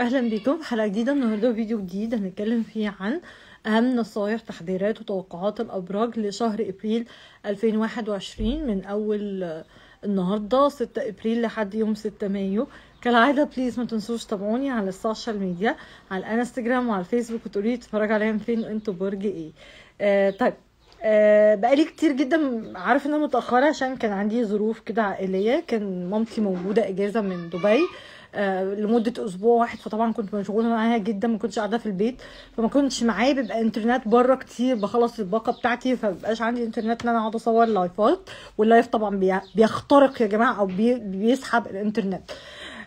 اهلا بيكم في حلقه جديده النهارده فيديو جديد هنتكلم فيه عن اهم نصايح تحضيرات وتوقعات الابراج لشهر ابريل 2021 من اول النهارده 6 ابريل لحد يوم 6 مايو كالعاده بليز ما تنسوش تابعوني على السوشيال ميديا على الانستجرام وعلى الفيسبوك وتقولي تتفرجوا عليا فين انتوا برج ايه آه طيب أه بقالي كتير جدا عارف ان انا متاخره عشان كان عندي ظروف كده عائليه كان مامتي موجوده اجازه من دبي آه، لمده اسبوع واحد فطبعا كنت مشغوله معاها جدا ما كنتش قاعده في البيت فما كنتش معايا بيبقى انترنت بره كتير بخلص الباقه بتاعتي فمبقاش عندي انترنت ان انا اقعد اصور لايفات واللايف طبعا بيخترق يا جماعه او بيسحب الانترنت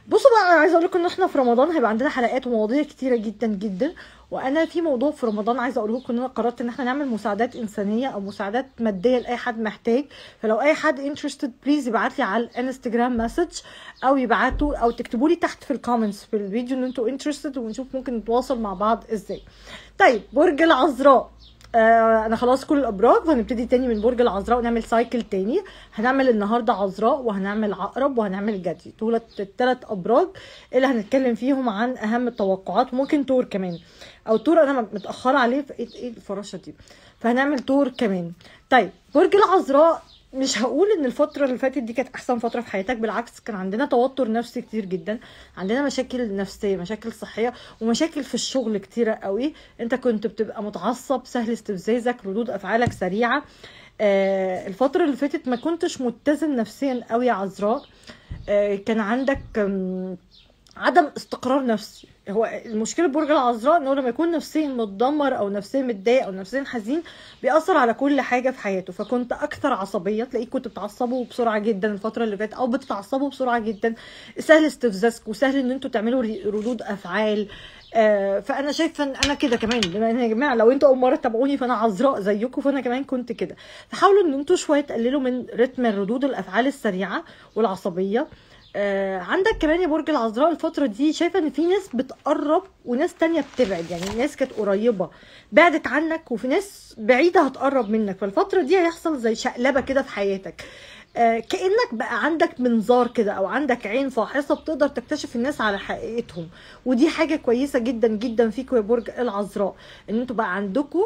بصوا بقى انا عايزه اقول لكم ان احنا في رمضان هيبقى عندنا حلقات ومواضيع كتيره جدا جدا وانا في موضوع في رمضان عايزه اقوله لكم ان انا قررت ان احنا نعمل مساعدات انسانيه او مساعدات ماديه لاي حد محتاج فلو اي حد انترستد بليز يبعت لي على الانستجرام مسج او يبعتوا او تكتبوا لي تحت في الكومنتس في الفيديو ان انتوا انترستد ونشوف ممكن نتواصل مع بعض ازاي طيب برج العذراء آه انا خلاص كل الابراج وهنبتدي تاني من برج العذراء ونعمل سايكل تاني هنعمل النهارده عذراء وهنعمل عقرب وهنعمل جدي دول الثلاث ابراج اللي هنتكلم فيهم عن اهم التوقعات ممكن تور كمان او تور انا متاخره عليه في ايه الفراشه دي فهنعمل تور كمان طيب برج العذراء مش هقول ان الفتره اللي فاتت دي كانت احسن فتره في حياتك بالعكس كان عندنا توتر نفسي كتير جدا عندنا مشاكل نفسيه مشاكل صحيه ومشاكل في الشغل كتيره قوي انت كنت بتبقى متعصب سهل استفزازك ردود افعالك سريعه آه الفتره اللي فاتت ما كنتش متزن نفسيا قوي يا عذراء آه كان عندك عدم استقرار نفسي هو المشكله برج العذراء هو لما يكون نفسيا متدمر او نفسيا متضايق او نفسيا حزين بيأثر على كل حاجه في حياته فكنت اكثر عصبيه تلاقيك كنت بتعصبه بسرعه جدا الفتره اللي فاتت او بتتعصبوا بسرعه جدا سهل استفزازكم وسهل ان انتوا تعملوا ردود افعال آه فانا شايفه ان انا كده كمان بما ان يا جماعه لو انتوا اول مره تتابعوني فانا عذراء زيكم فانا كمان كنت كده فحاولوا ان انتوا شويه تقللوا من رتم ردود الافعال السريعه والعصبيه آه عندك كمان يا برج العذراء الفترة دي شايفة ان في ناس بتقرب وناس تانية بتبعد يعني ناس كانت قريبة بعدت عنك وفي ناس بعيدة هتقرب منك فالفترة دي هيحصل زي شقلبة كده في حياتك آه كانك بقى عندك منظار كده او عندك عين فاحصه بتقدر تكتشف الناس على حقيقتهم ودي حاجه كويسه جدا جدا فيكم يا برج العذراء ان انتوا بقى عندكم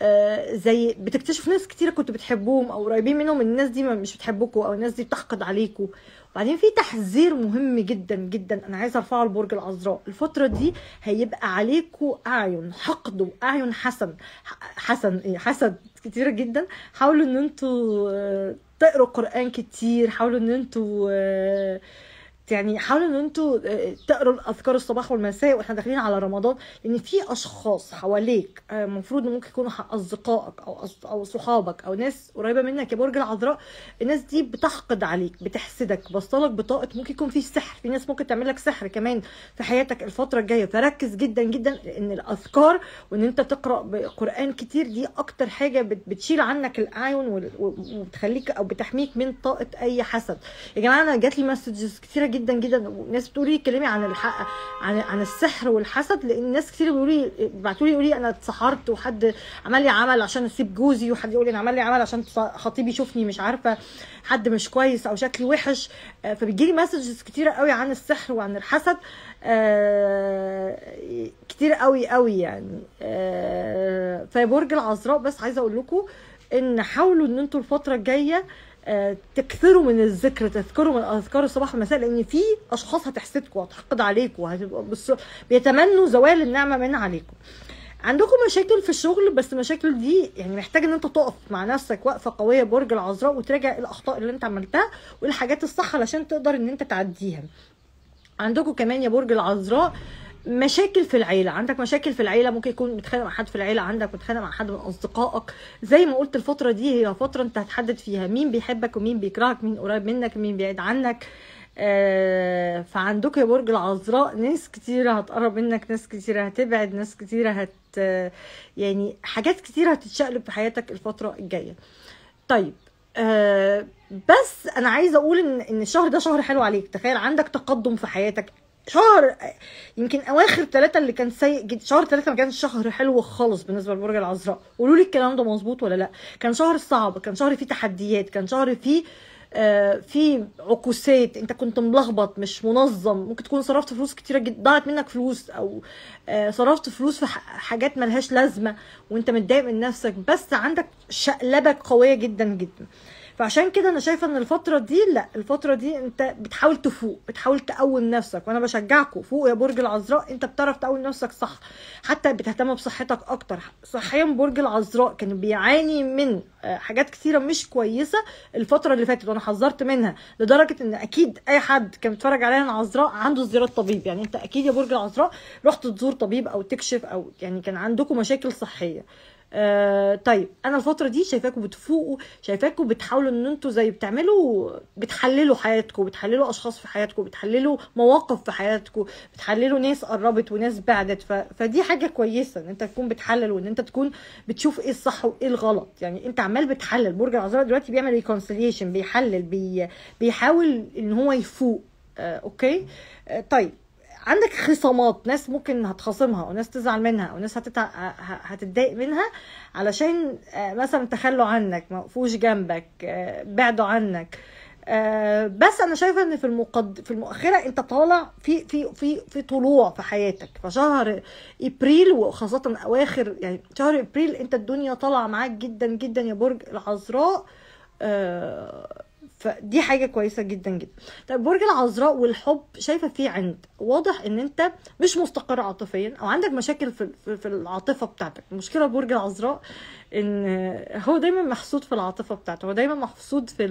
آه، زي بتكتشف ناس كتيرة كنتوا بتحبوهم او قريبين منهم الناس دي مش بتحبكوا او الناس دي بتحقد عليكوا وبعدين في تحذير مهم جدا جدا انا عايزه ارفعه لبرج العذراء الفتره دي هيبقى عليكوا اعين حقد واعين حسن حسن ايه حسد كتيرة جدا حاولوا ان انتوا آه، تقروا قران كتير حاولوا ان انتوا آه، يعني حاولوا ان انتوا آه، تقروا اذكار الصباح والمساء واحنا داخلين على رمضان لان في اشخاص حواليك المفروض آه، ممكن يكونوا اصدقائك او او صحابك او ناس قريبه منك يا برج العذراء الناس دي بتحقد عليك بتحسدك بصلك بطاقه ممكن يكون في سحر في ناس ممكن تعمل لك سحر كمان في حياتك الفتره الجايه فركز جدا جدا لان الاذكار وان انت تقرا قران كتير دي اكتر حاجه بتشيل عنك الاعين وبتخليك او بتحميك من طاقه اي حسد يا جماعه انا جات لي مسجز كتيره جدا جدا وناس بتقول لي اتكلمي عن الحق عن عن السحر والحسد لان ناس كتير بيقولوا لي بيبعتوا لي يقولوا لي انا اتسحرت وحد عمل لي عمل عشان اسيب جوزي وحد يقول لي انا عمل لي عمل عشان خطيبي يشوفني مش عارفه حد مش كويس او شكلي وحش آه، فبيجي لي مسجز كتير قوي عن السحر وعن الحسد آه، كتير قوي قوي يعني آه، فبرج العذراء بس عايزه اقول لكم ان حاولوا ان انتوا الفتره الجايه تكثروا من الذكر تذكروا من اذكار الصباح والمساء لان في اشخاص هتحسدكم وهتحقد عليكم بيتمنوا زوال النعمه من عليكم عندكم مشاكل في الشغل بس المشاكل دي يعني محتاج ان انت تقف مع نفسك وقفه قويه برج العذراء وتراجع إيه الاخطاء اللي انت عملتها والحاجات الصح علشان تقدر ان انت تعديها عندكم كمان يا برج العذراء مشاكل في العيله عندك مشاكل في العيله ممكن يكون متخانق مع حد في العيله عندك متخانق مع حد من اصدقائك زي ما قلت الفتره دي هي فتره انت هتحدد فيها مين بيحبك ومين بيكرهك مين قريب منك مين بعيد عنك آه فعندك يا برج العذراء ناس كتيرة هتقرب منك ناس كتيرة هتبعد ناس كتيرة هت يعني حاجات كتيرة هتتشقلب في حياتك الفترة الجاية طيب آه بس انا عايزه اقول ان ان الشهر ده شهر حلو عليك تخيل عندك تقدم في حياتك شهر يمكن اواخر ثلاثه اللي كان سيء جدا شهر ثلاثه ما كانش شهر حلو خالص بالنسبه للبرج العذراء قولوا لي الكلام ده مظبوط ولا لا كان شهر صعب كان شهر فيه تحديات كان شهر فيه آه في عكوسات انت كنت ملخبط مش منظم ممكن تكون صرفت فلوس كتيره جدا ضاعت منك فلوس او آه صرفت فلوس في حاجات ملهاش لازمه وانت متضايق من نفسك بس عندك شقلبه قويه جدا جدا فعشان كده انا شايفه ان الفتره دي لا الفتره دي انت بتحاول تفوق بتحاول تقوم نفسك وانا بشجعكم فوق يا برج العذراء انت بتعرف تقوم نفسك صح حتى بتهتم بصحتك اكتر صحيا برج العذراء كان بيعاني من آه، حاجات كتيره مش كويسه الفتره اللي فاتت وانا حذرت منها لدرجه ان اكيد اي حد كان بيتفرج علينا العذراء عنده زيارات طبيب يعني انت اكيد يا برج العذراء رحت تزور طبيب او تكشف او يعني كان عندكم مشاكل صحيه آه طيب انا الفتره دي شايفاكم بتفوقوا شايفاكم بتحاولوا ان انتوا زي بتعملوا بتحللوا حياتكم بتحللوا اشخاص في حياتكم بتحللوا مواقف في حياتكم بتحللوا ناس قربت وناس بعدت ف... فدي حاجه كويسه ان انت تكون بتحلل وان انت تكون بتشوف ايه الصح وايه الغلط يعني انت عمال بتحلل برج العذراء دلوقتي بيعمل ريكونسيليشن بيحلل بي... بيحاول ان هو يفوق آه اوكي آه طيب عندك خصامات ناس ممكن هتخاصمها وناس تزعل منها وناس هتتع... هتتضايق منها علشان آه، مثلا تخلوا عنك موقفوش جنبك آه، بعدوا عنك آه، بس انا شايفه ان في المقد... في المؤخره انت طالع في في في في طلوع في حياتك فشهر ابريل وخاصه اواخر يعني شهر ابريل انت الدنيا طالعه معاك جدا جدا يا برج العذراء فدي حاجه كويسه جدا جدا طيب برج العذراء والحب شايفه فيه عند واضح ان انت مش مستقر عاطفيا او عندك مشاكل في في العاطفه بتاعتك مشكله برج العذراء ان هو دايما محسود في العاطفه بتاعته هو دايما محسود في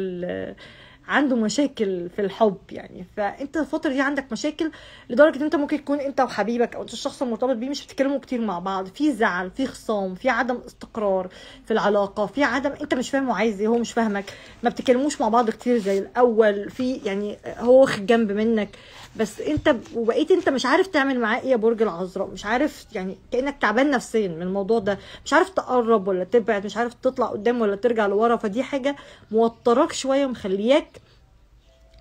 عنده مشاكل في الحب يعني فانت الفتره دي عندك مشاكل لدرجه ان انت ممكن تكون انت وحبيبك او انت الشخص المرتبط بيه مش بتتكلموا كتير مع بعض في زعل في خصام في عدم استقرار في العلاقه في عدم انت مش فاهمه عايز ايه هو مش فاهمك ما بتتكلموش مع بعض كتير زي الاول في يعني هو واخد جنب منك بس انت وبقيت انت مش عارف تعمل معاه ايه يا برج العذراء مش عارف يعني كانك تعبان نفسيا من الموضوع ده مش عارف تقرب ولا تبعد مش عارف تطلع قدام ولا ترجع لورا فدي حاجه موتراك شويه ومخلياك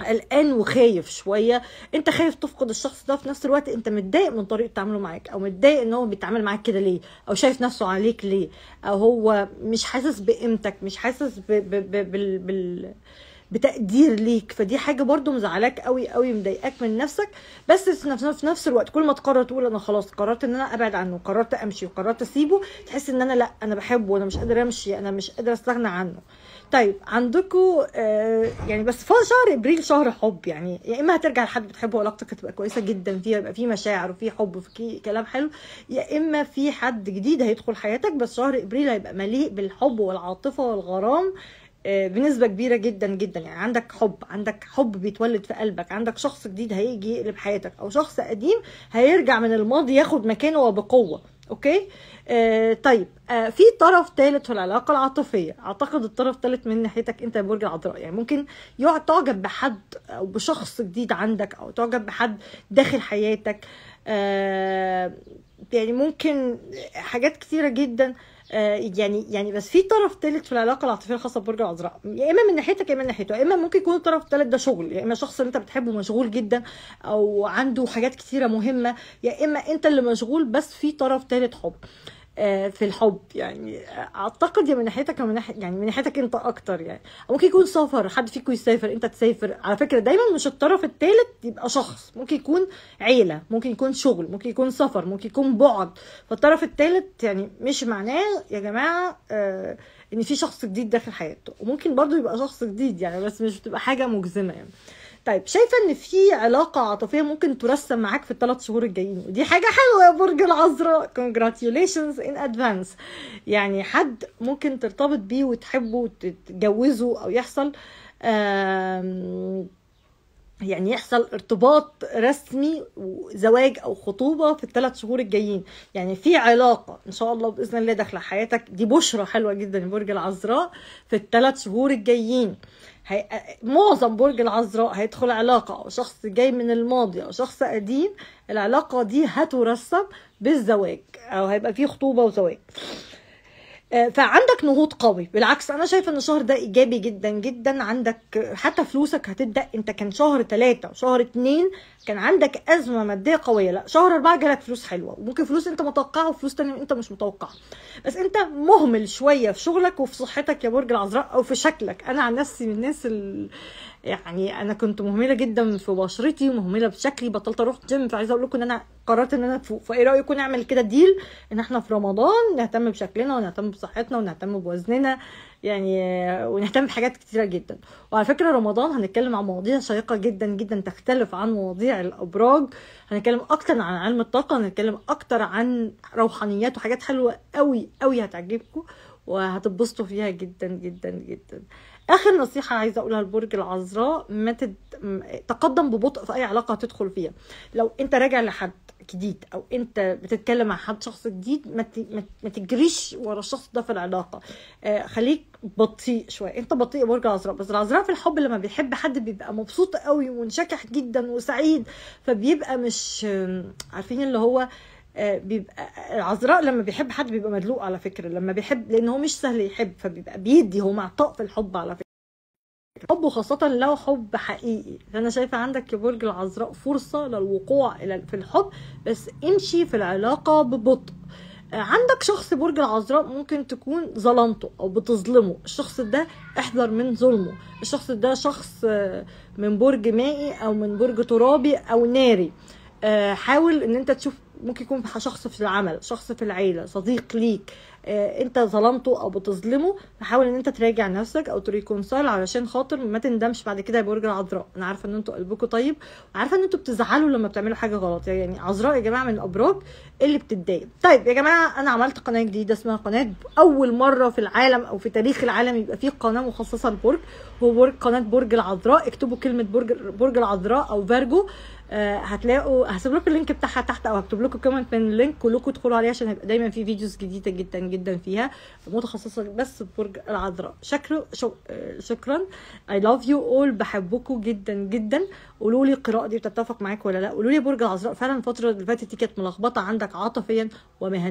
قلقان وخايف شويه انت خايف تفقد الشخص ده في نفس الوقت انت متضايق من طريقه تعامله معاك او متضايق ان هو بيتعامل معاك كده ليه او شايف نفسه عليك ليه او هو مش حاسس بقيمتك مش حاسس بال ب... ب... بال... بال... بتقدير ليك فدي حاجه برده مزعلاك قوي قوي مضايقاك من نفسك بس في نفس الوقت كل ما تقرر تقول انا خلاص قررت ان انا ابعد عنه قررت امشي وقررت اسيبه تحس ان انا لا انا بحبه انا مش قادره امشي انا مش قادره استغنى عنه طيب عندكم آه يعني بس فاضل شهر ابريل شهر حب يعني يا اما هترجع لحد بتحبه وعلاقتك هتبقى كويسه جدا فيها يبقى في مشاعر وفي حب وفي كلام حلو يا اما في حد جديد هيدخل حياتك بس شهر ابريل هيبقى مليء بالحب والعاطفه والغرام آه، بنسبه كبيره جدا جدا يعني عندك حب عندك حب بيتولد في قلبك عندك شخص جديد هيجي يقلب حياتك او شخص قديم هيرجع من الماضي ياخد مكانه وبقوه اوكي آه طيب آه في طرف ثالث في العلاقه العاطفيه اعتقد الطرف الثالث من ناحيتك انت برج العذراء يعني ممكن يقعد تعجب بحد او بشخص جديد عندك او تعجب بحد داخل حياتك آه يعني ممكن حاجات كتيره جدا آه، يعني يعني بس في طرف ثالث في العلاقه العاطفيه الخاصه ببرج العذراء يا اما من ناحيتك يا اما من ناحيته يا اما ممكن يكون الطرف الثالث ده شغل يا اما شخص اللي انت بتحبه مشغول جدا او عنده حاجات كتيره مهمه يا اما انت اللي مشغول بس في طرف ثالث حب آه، في الحب يعني آه، اعتقد يا من ناحيتك من ناحيه يعني من ناحيتك انت اكتر يعني ممكن يكون سفر حد فيكم يسافر انت تسافر على فكره دايما مش الطرف الثالث يبقى شخص ممكن يكون عيله ممكن يكون شغل ممكن يكون سفر ممكن يكون بعد فالطرف الثالث يعني مش معناه يا جماعه آه ان في شخص جديد داخل حياته وممكن برضو يبقى شخص جديد يعني بس مش بتبقى حاجه مجزمه يعني طيب شايفه ان في علاقه عاطفيه ممكن ترسم معاك في الثلاث شهور الجايين ودي حاجه حلوه يا برج العذراء congratulations ان ادفانس يعني حد ممكن ترتبط بيه وتحبه وتتجوزه او يحصل يعني يحصل ارتباط رسمي وزواج او خطوبه في الثلاث شهور الجايين يعني في علاقه ان شاء الله باذن الله داخله حياتك دي بشرى حلوه جدا برج العذراء في الثلاث شهور الجايين آه هي... معظم برج العذراء هيدخل علاقه او شخص جاي من الماضي او شخص قديم العلاقه دي هترسب بالزواج او هيبقى في خطوبه وزواج آه، فعندك نهوض قوي بالعكس انا شايفه ان الشهر ده ايجابي جدا جدا عندك حتى فلوسك هتبدا انت كان شهر ثلاثة وشهر اتنين كان عندك ازمه ماديه قويه لا شهر اربعة جالك فلوس حلوه وممكن فلوس انت متوقعه وفلوس تانية انت مش متوقعها بس انت مهمل شويه في شغلك وفي صحتك يا برج العذراء او في شكلك انا عن نفسي من الناس يعني انا كنت مهمله جدا في بشرتي ومهمله بشكلي بطلت اروح جيم فعايزه اقول لكم ان انا قررت ان انا فوق فايه رايكم نعمل كده ديل ان احنا في رمضان نهتم بشكلنا ونهتم بصحتنا ونهتم بوزننا يعني ونهتم بحاجات كتيره جدا وعلى فكره رمضان هنتكلم عن مواضيع شيقه جدا جدا تختلف عن مواضيع الابراج هنتكلم اكتر عن علم الطاقه هنتكلم اكتر عن روحانيات وحاجات حلوه قوي قوي هتعجبكم وهتتبسطوا فيها جدا جدا جدا اخر نصيحه عايزه اقولها لبرج العذراء ما تد... تقدم ببطء في اي علاقه هتدخل فيها لو انت راجع لحد جديد او انت بتتكلم مع حد شخص جديد ما ما تجريش ورا الشخص ده في العلاقه آه خليك بطيء شويه انت بطيء برج العذراء بس العذراء في الحب لما بيحب حد بيبقى مبسوط قوي ومنشكح جدا وسعيد فبيبقى مش عارفين اللي هو آه آه، بيبقى آه، العذراء لما بيحب حد بيبقى مدلوق على فكره لما بيحب لان هو مش سهل يحب فبيبقى بيدي هو معطاء في الحب على فكره حب خاصة لو حب حقيقي فأنا شايفة عندك يا برج العذراء فرصة للوقوع في الحب بس امشي في العلاقة ببطء آه، عندك شخص برج العذراء ممكن تكون ظلمته او بتظلمه الشخص ده احذر من ظلمه الشخص ده شخص من برج مائي او من برج ترابي او ناري حاول ان انت تشوف ممكن يكون شخص في العمل شخص في العيله صديق ليك آه، انت ظلمته او بتظلمه فحاول ان انت تراجع نفسك او تريكونسايل علشان خاطر ما تندمش بعد كده برج العذراء انا عارفه ان انتوا قلبكم طيب وعارفه ان انتوا بتزعلوا لما بتعملوا حاجه غلط يعني عذراء يا جماعه من الابراج اللي بتتضايق طيب يا جماعه انا عملت قناه جديده اسمها قناه اول مره في العالم او في تاريخ العالم يبقى فيه قناه مخصصه لبرج هو برج قناه برج العذراء اكتبوا كلمه برج برج العذراء او فارجو آه، هتلاقوا هسيب لكم اللينك بتاعها تحت او هكتب لكم كومنت من اللينك كلكم ادخلوا عليها عشان هيبقى دايما في فيديوز جديده جدا جدا فيها متخصصه بس ببرج العذراء شكله شو... آه، شكرا اي لاف يو اول بحبكم جدا جدا قولوا لي القراءه دي بتتفق معاك ولا لا قولوا لي برج العذراء فعلا الفتره اللي فاتت دي كانت ملخبطه عندك عاطفيا ومهنيا